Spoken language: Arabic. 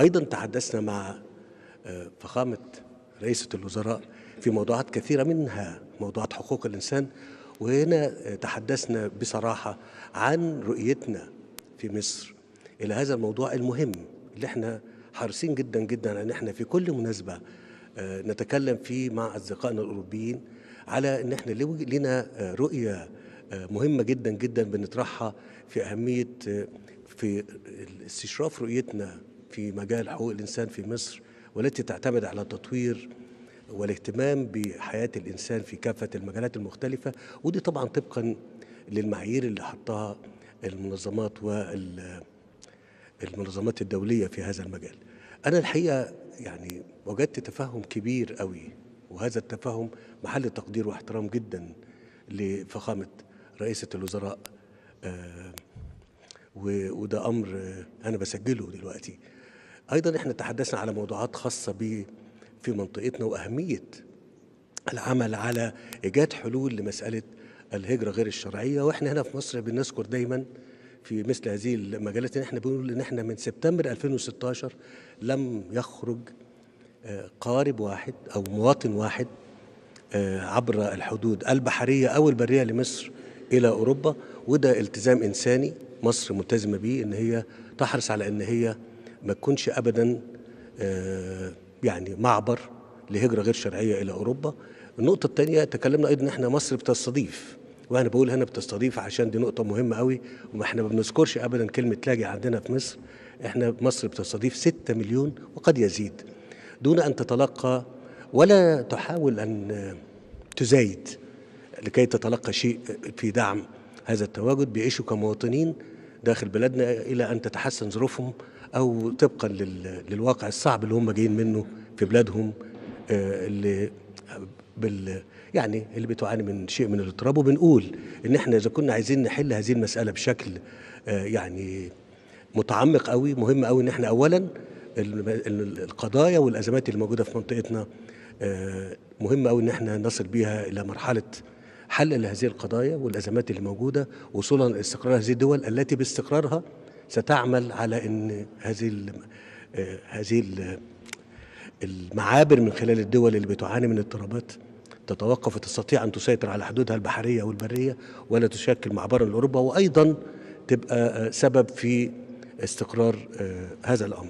أيضا تحدثنا مع آه، فخامة رئيسة الوزراء في موضوعات كثيرة منها موضوعات حقوق الإنسان وهنا آه، تحدثنا بصراحة عن رؤيتنا في مصر إلى هذا الموضوع المهم اللي احنا حريصين جدا جدا أن احنا في كل مناسبة آه، نتكلم فيه مع أصدقائنا الأوروبيين على أن احنا لنا رؤية مهمة جدا جدا بنطرحها في أهمية في استشراف رؤيتنا في مجال حقوق الإنسان في مصر والتي تعتمد على تطوير والاهتمام بحياة الإنسان في كافة المجالات المختلفة ودي طبعا طبقا للمعايير اللي حطها المنظمات والمنظمات الدولية في هذا المجال أنا الحقيقة يعني وجدت تفهم كبير قوي وهذا التفهم محل تقدير واحترام جدا لفخامة رئيسة الوزراء آه، وده أمر أنا بسجله دلوقتي أيضا إحنا تحدثنا على موضوعات خاصة ب في منطقتنا وأهمية العمل على إيجاد حلول لمسألة الهجرة غير الشرعية وإحنا هنا في مصر بنذكر دايما في مثل هذه المجالات إن إحنا بنقول إن إحنا من سبتمبر 2016 لم يخرج آه، قارب واحد أو مواطن واحد آه، عبر الحدود البحرية أو البرية لمصر إلى أوروبا وده التزام إنساني مصر ملتزمة به إن هي تحرص على إن هي ما تكونش ابدا آه، يعني معبر لهجره غير شرعيه الى اوروبا النقطه الثانيه تكلمنا ايضا ان احنا مصر بتستضيف وانا بقول هنا بتستضيف عشان دي نقطه مهمه قوي وما احنا ما بنذكرش ابدا كلمه لاجئ عندنا في مصر احنا مصر بتستضيف 6 مليون وقد يزيد دون ان تتلقى ولا تحاول ان تزايد لكي تتلقى شيء في دعم هذا التواجد بيعيشوا كمواطنين داخل بلادنا الى ان تتحسن ظروفهم او طبقا للواقع الصعب اللي هم جايين منه في بلادهم آه، اللي بال يعني اللي بتعاني من شيء من الاضطراب وبنقول ان احنا اذا كنا عايزين نحل هذه المساله بشكل آه، يعني متعمق قوي مهم قوي ان احنا اولا القضايا والازمات اللي موجوده في منطقتنا آه، مهم قوي ان احنا نصل بيها الى مرحله حل لهذه القضايا والازمات اللي موجوده وصولا لاستقرار هذه الدول التي باستقرارها ستعمل على ان هذه آه، هذه المعابر من خلال الدول اللي بتعاني من اضطرابات تتوقف وتستطيع ان تسيطر على حدودها البحريه والبريه ولا تشكل معبرا لاوروبا وايضا تبقى آه، سبب في استقرار آه، هذا الامر